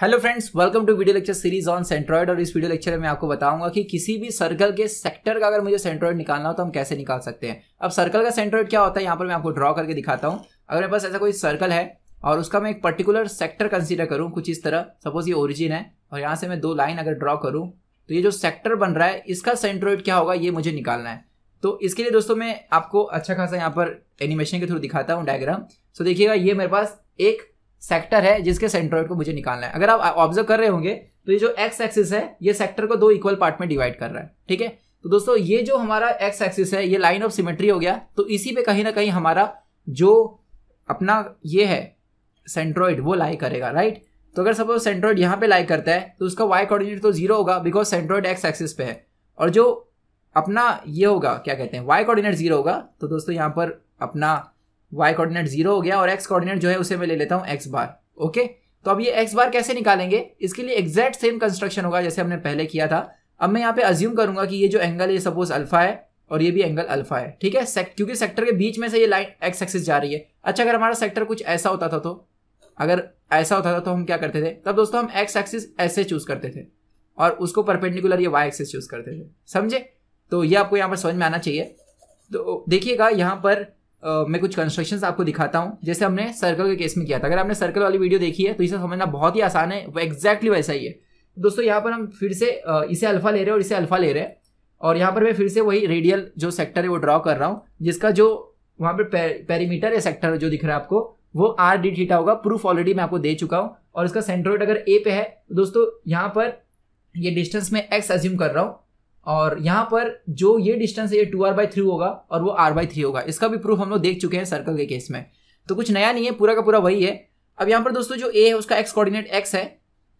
hello friends welcome to video lecture series on centroid और इस video lecture में मैं आपको बताऊंगा कि किसी भी सर्कल के सेक्टर का अगर मुझे सेंट्रॉइड निकालना हो तो हम कैसे निकाल सकते हैं अब सर्कल का सेंट्रॉइड क्या होता है यहाँ पर मैं आपको ड्रॉ करके दिखाता हूँ अगर मेरे पास ऐसा कोई सर्कल है और उसका मैं एक पर्टिकुलर सेक्टर कंसिडर करूँ कुछ इस तरह सपोज ये ओरिजिन है और यहाँ से मैं दो लाइन अगर ड्रॉ करूँ तो ये जो सेक्टर बन रहा है इसका सेंट्रॉइड क्या होगा ये मुझे निकालना है तो इसके लिए दोस्तों मैं आपको अच्छा खासा यहाँ पर एनिमेशन के थ्रू दिखाता हूँ डायग्राम सो देखिएगा ये मेरे पास एक सेक्टर है जिसके सेंट्रोइड को मुझे निकालना है अगर आप ऑब्जर्व कर रहे होंगे तो ये जो एक्स एक्सिस है ये सेक्टर को दो इक्वल पार्ट में डिवाइड कर रहा है ठीक है तो दोस्तों ये जो हमारा एक्स एक्सिस है ये लाइन ऑफ सिमेट्री हो गया तो इसी पे कहीं ना कहीं हमारा जो अपना ये है सेंट्रोइड वो लाई करेगा राइट तो अगर सपोज सेंट्रोइड यहाँ पे लाई करता है तो उसका वाई कोऑर्डिनेट तो जीरो होगा बिकॉज सेंट्रोइड एक्स एक्सिस पे है और जो अपना ये होगा क्या कहते हैं वाई कोऑर्डिनेट जीरो होगा तो दोस्तों यहाँ पर अपना वाई कोऑर्डिनेट जीरो हो गया और एक्स कोऑर्डिनेट जो है उसे मैं ले लेता हूँ एक्स बार ओके तो अब ये एक्स बार कैसे निकालेंगे इसके लिए एग्जैक्ट सेम कंस्ट्रक्शन होगा जैसे हमने पहले किया था अब मैं यहाँ पे अज्यूम करूंगा कि ये जो एंगल है सपोज अल्फा है और ये भी एंगल अल्फा है ठीक है सेक, क्योंकि सेक्टर के बीच में से ये लाइन एक्स एक्सिस जा रही है अच्छा अगर हमारा सेक्टर कुछ ऐसा होता था तो अगर ऐसा होता था तो हम क्या करते थे तब दोस्तों हम एक्स एक्सिस ऐसे चूज करते थे और उसको परपेंडिकुलर ये वाई एक्सिस चूज करते थे समझे तो ये आपको यहाँ पर समझ में आना चाहिए तो देखिएगा यहाँ पर मैं कुछ कंस्ट्रक्शन आपको दिखाता हूँ जैसे हमने सर्कल के केस में किया था अगर आपने सर्कल वाली वीडियो देखी है तो इसे समझना बहुत ही आसान है वो एक्जैक्टली वैसा ही है दोस्तों यहाँ पर हम फिर से इसे अल्फा ले रहे हैं और इसे अल्फा ले रहे हैं और यहाँ पर मैं फिर से वही रेडियल जो सेक्टर है वो ड्रॉ कर रहा हूँ जिसका जो वहाँ पर पेरीमीटर या सेक्टर जो दिख रहा है आपको वो आर डी थीटा होगा प्रूफ ऑलरेडी मैं आपको दे चुका हूँ और इसका सेंट्रोइड अगर ए पे है तो दोस्तों यहाँ पर ये डिस्टेंस में एक्स अज्यूम कर रहा हूँ और यहाँ पर जो ये डिस्टेंस है ये टू आर बाई थ्री होगा और वो आर बाई थ्री होगा इसका भी प्रूफ हम लोग देख चुके हैं सर्कल के केस में तो कुछ नया नहीं है पूरा का पूरा वही है अब यहाँ पर दोस्तों जो ए है उसका एक्स कोऑर्डिनेट एक्स है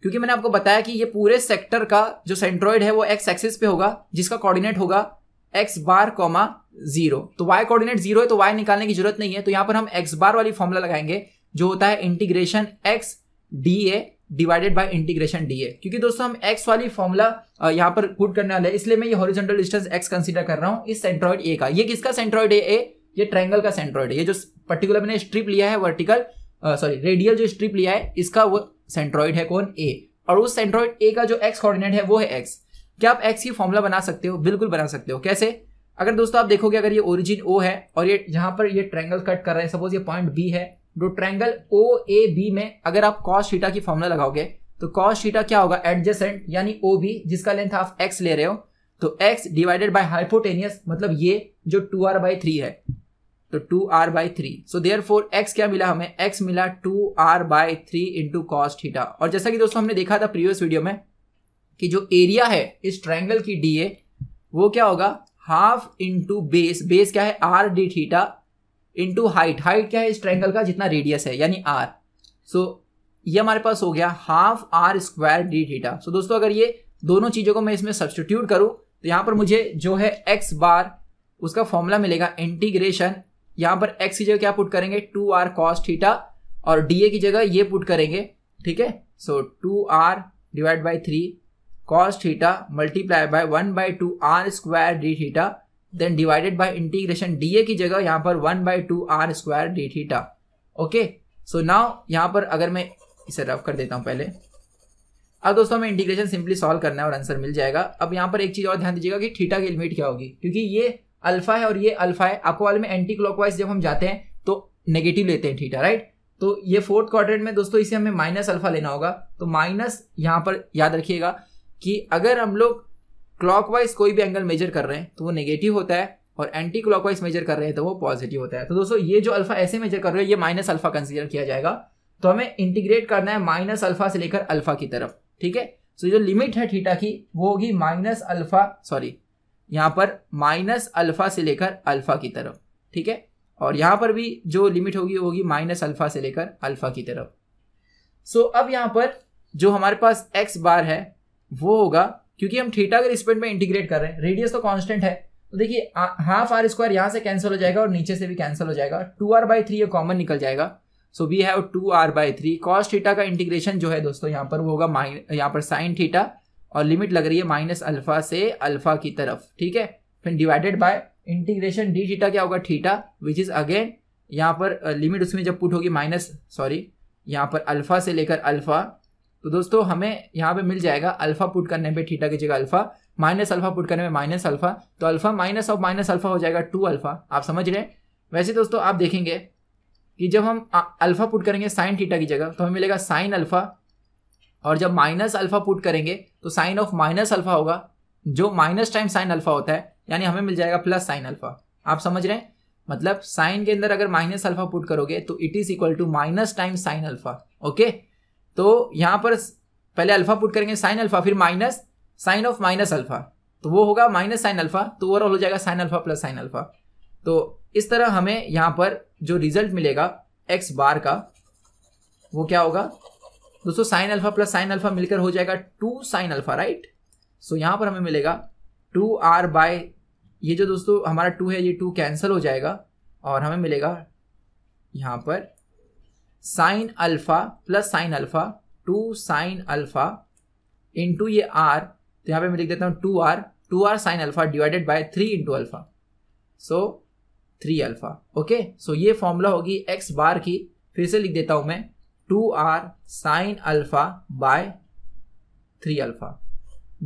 क्योंकि मैंने आपको बताया कि ये पूरे सेक्टर का जो सेंट्रॉइड है वो एक्स एक्सिस पे होगा जिसका कोऑर्डिनेट होगा एक्स बार कॉमा जीरो तो वाई कोऑर्डिनेट जीरो है तो वाई निकालने की जरूरत नहीं है तो यहाँ पर हम एक्स बार वाली फॉर्मूला लगाएंगे जो होता है integration X D A divided by integration D A क्योंकि दोस्तों हम एक्स वाली फॉर्मुला यहाँ पर पुट करने वाले हैं इसलिए मैं ये हॉरिजेंटल डिस्टेंस एक्स कंसिडर कर रहा हूँ इस सेंट्रॉइड ए का ये किसका सेंट्रॉइड है ए ये ट्रायंगल का सेंट्रॉइड है ये जो पर्टिकुलर मैंने स्ट्रिप लिया है वर्टिकल सॉरी रेडियल जो स्ट्रिप लिया है इसका वो सेंट्रॉइड है कौन ए और उस सेंट्रॉइड ए का जो एक्स कॉर्डिनेट है वो है एक्स क्या आप एक्स की फॉर्मुला बना सकते हो बिल्कुल बना सकते हो कैसे अगर दोस्तों आप देखोगे अगर ये ओरिजिन ओ है और ये यहाँ पर ये ट्रायंगल कट कर रहे हैं सपोज ये पॉइंट बी है जो ट्रैंगल ओ ए बी में अगर आप कॉस शीटा की फॉर्मूला लगाओगे तो कॉस शीटा क्या होगा एडजेसेंट यानी ओ बी जिसका लेंथ आप एक्स ले रहे हो तो एक्स डिवाइडेड बाई हाइपोटेनियस मतलब ये जो टू आर बाई थ्री है तो two R by three so therefore X क्या मिला हमें एक्स मिला two R by three into cos theta और जैसा कि दोस्तों हमने देखा था प्रीवियस वीडियो में कि जो एरिया है इस ट्रैंगल की डी ए वो क्या होगा हाफ इंटू बेस बेस क्या है R D theta into height height क्या है इस ट्रैंगल का जितना रेडियस है यानी आर सो ये हमारे पास हो गया half R square D theta so दोस्तों अगर ये दोनों चीज़ों को मैं इसमें सब्सटीट्यूट करूं तो यहां पर मुझे जो है एक्स बार उसका फॉर्मूला मिलेगा इंटीग्रेशन यहां पर एक्स की जगह क्या पुट करेंगे टू आर कॉस थीटा और डी ए की जगह ये पुट करेंगे ठीक है so two R divide by three cos theta multiply by one by two R square D theta then divided by integration D A की जगह यहाँ पर one by two R square D theta okay so now यहाँ पर अगर मैं इसे rough कर देता हूँ पहले अब दोस्तों हमें इंटीग्रेशन सिंपली सॉल्व करना है और आंसर मिल जाएगा अब यहाँ पर एक चीज़ और ध्यान दीजिएगा कि थीटा की लिमिट क्या होगी क्योंकि ये अल्फा है और ये अल्फा है आपको वाले में एंटी क्लॉकवाइज जब हम जाते हैं तो नेगेटिव लेते हैं थीटा राइट तो ये फोर्थ क्वार्टर में दोस्तों इसे हमें माइनस अल्फा लेना होगा तो माइनस यहाँ पर याद रखिएगा कि अगर हम लोग क्लॉकवाइज कोई भी एंगल मेजर कर रहे हैं तो वो नेगेटिव होता है और एंटी क्लॉकवाइज मेजर कर रहे हैं तो वो पॉजिटिव होता है तो दोस्तों ये जो अल्फा ऐसे मेजर कर रहे हैं ये माइनस अल्फा कंसिडर किया जाएगा तो हमें इंटीग्रेट करना है माइनस अल्फा से लेकर अल्फा की तरफ ठीक है सो जो लिमिट है थीटा की वो होगी माइनस अल्फा सॉरी यहां पर माइनस अल्फा से लेकर अल्फा की तरफ ठीक है और यहां पर भी जो लिमिट होगी वो होगी माइनस अल्फा से लेकर अल्फा की तरफ सो अब यहां पर जो हमारे पास एक्स बार है वो होगा क्योंकि हम थीटा के रिस्पेक्ट में इंटीग्रेट कर रहे हैं रेडियस तो कांस्टेंट है तो देखिए हाफ आर स्क्वायर यहाँ से कैंसिल हो जाएगा और नीचे से भी कैंसिल हो जाएगा टू आर बाई थ्री ये कॉमन निकल जाएगा so we have two R by three cos theta का इंटीग्रेशन जो है दोस्तों यहाँ पर वो होगा माइन यहाँ पर साइन थीटा और लिमिट लग रही है माइनस अल्फा से अल्फा की तरफ ठीक है फिर divided by integration D theta क्या होगा थीटा विच इज़ अगेन यहाँ पर लिमिट uh, उसमें जब पुट होगी माइनस सॉरी यहाँ पर अल्फा से लेकर अल्फा तो दोस्तों हमें यहाँ पे मिल जाएगा अल्फा पुट करने पे थीटा की जगह अल्फा माइनस अल्फा पुट करने पे माइनस अल्फा तो alpha minus of minus alpha हो जाएगा टू अल्फा आप समझ रहे हैं वैसे दोस्तों आप देखेंगे कि जब हम अल्फा पुट करेंगे साइन थीटा की जगह तो हमें मिलेगा साइन अल्फा और जब माइनस अल्फा पुट करेंगे तो साइन ऑफ माइनस अल्फा होगा जो माइनस टाइम साइन अल्फा होता है यानी हमें मिल जाएगा प्लस साइन अल्फा आप समझ रहे हैं मतलब साइन के अंदर अगर माइनस अल्फा पुट करोगे तो it is equal to minus time sine alpha okay तो यहाँ पर पहले अल्फा पुट करेंगे साइन अल्फा फिर minus sine of minus alpha तो वो होगा माइनस साइन अल्फा तो ओवरऑल हो जाएगा sine alpha plus sine alpha तो इस तरह हमें यहाँ पर जो रिजल्ट मिलेगा एक्स बार का वो क्या होगा दोस्तों sine alpha plus sine alpha मिलकर हो जाएगा two sine alpha right so यहाँ पर हमें मिलेगा टू आर बाय ये जो दोस्तों हमारा टू है ये टू कैंसिल हो जाएगा और हमें मिलेगा यहाँ पर sine alpha plus sine alpha two sine alpha into ये आर तो यहाँ पे मैं लिख देता हूँ two R two R sine alpha divided by three into alpha so three alpha okay so ये फॉर्मूला होगी एक्स बार की फिर से लिख देता हूँ मैं two R sine alpha by three alpha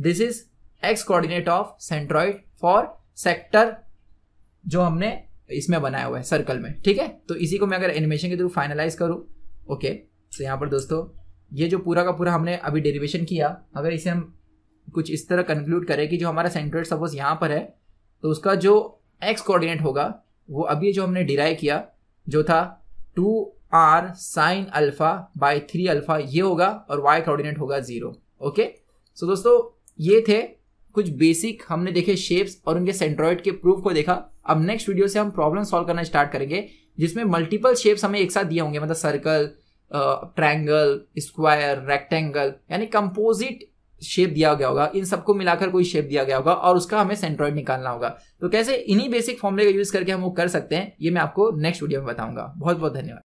this is X coordinate of centroid for sector जो हमने इसमें बनाया हुआ है सर्कल में ठीक है तो इसी को मैं अगर एनिमेशन के थ्रू फाइनलाइज करूँ ओके तो यहाँ पर दोस्तों ये जो पूरा का पूरा हमने अभी डेरिवेशन किया अगर इसे हम कुछ इस तरह कंक्लूड करें कि जो हमारा सेंट्रोइड सपोज यहाँ पर है तो उसका जो एक्स कोऑर्डिनेट होगा वो अभी जो हमने डिराइव किया जो था two R sine alpha by three alpha ये होगा और वाई कोऑर्डिनेट होगा ज़ीरो ओके सो दोस्तों ये थे कुछ बेसिक हमने देखे शेप्स और उनके सेंट्रॉइड के प्रूफ को देखा अब नेक्स्ट वीडियो से हम प्रॉब्लम सॉल्व करना स्टार्ट करेंगे जिसमें मल्टीपल शेप्स हमें एक साथ दिए होंगे मतलब सर्कल ट्रायंगल स्क्वायर रेक्टेंगल यानी कंपोजिट शेप दिया गया होगा इन सबको मिलाकर कोई शेप दिया गया होगा और उसका हमें सेंट्रॉइड निकालना होगा तो कैसे इन्हीं बेसिक फॉर्मूले का यूज करके हम वो कर सकते हैं ये मैं आपको नेक्स्ट वीडियो में बताऊंगा बहुत बहुत धन्यवाद